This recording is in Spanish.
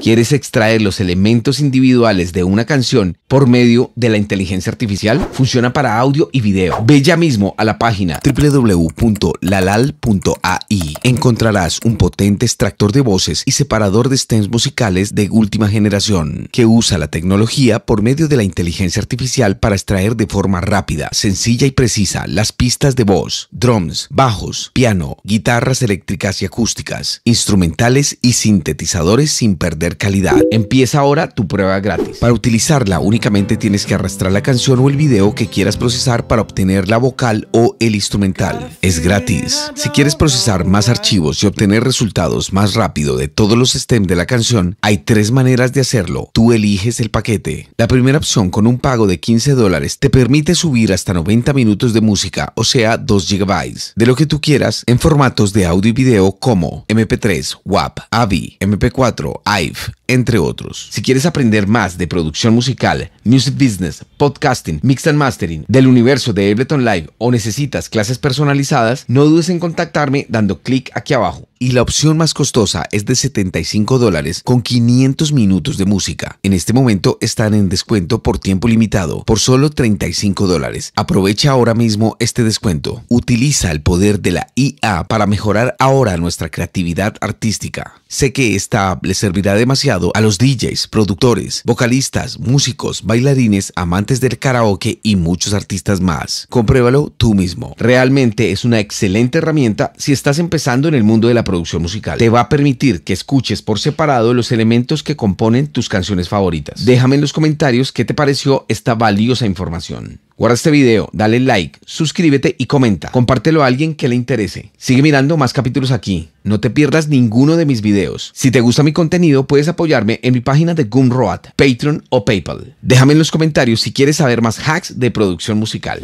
¿Quieres extraer los elementos individuales de una canción por medio de la inteligencia artificial? Funciona para audio y video. Ve ya mismo a la página www.lalal.ai. Encontrarás un potente extractor de voces y separador de stems musicales de última generación que usa la tecnología por medio de la inteligencia artificial para extraer de forma rápida, sencilla y precisa las pistas de voz, drums, bajos, piano, guitarras eléctricas y acústicas, instrumentales y sintetizadores sin perder calidad. Empieza ahora tu prueba gratis. Para utilizarla únicamente tienes que arrastrar la canción o el video que quieras procesar para obtener la vocal o el instrumental. Es gratis. Si quieres procesar más archivos y obtener resultados más rápido de todos los stems de la canción, hay tres maneras de hacerlo. Tú eliges el paquete. La primera opción con un pago de 15 dólares te permite subir hasta 90 minutos de música, o sea 2 GB, de lo que tú quieras en formatos de audio y video como MP3, WAP, AVI, MP4, IVE, life entre otros. Si quieres aprender más de producción musical, music business, podcasting, mix and mastering, del universo de Ableton Live o necesitas clases personalizadas, no dudes en contactarme dando clic aquí abajo. Y la opción más costosa es de 75 dólares con 500 minutos de música. En este momento están en descuento por tiempo limitado, por solo 35 dólares. Aprovecha ahora mismo este descuento. Utiliza el poder de la IA para mejorar ahora nuestra creatividad artística. Sé que esta app le servirá demasiado a los DJs, productores, vocalistas, músicos, bailarines, amantes del karaoke y muchos artistas más. Compruébalo tú mismo. Realmente es una excelente herramienta si estás empezando en el mundo de la producción musical. Te va a permitir que escuches por separado los elementos que componen tus canciones favoritas. Déjame en los comentarios qué te pareció esta valiosa información. Guarda este video, dale like, suscríbete y comenta. Compártelo a alguien que le interese. Sigue mirando más capítulos aquí. No te pierdas ninguno de mis videos. Si te gusta mi contenido, puedes apoyarme en mi página de Gumroad, Patreon o PayPal. Déjame en los comentarios si quieres saber más hacks de producción musical.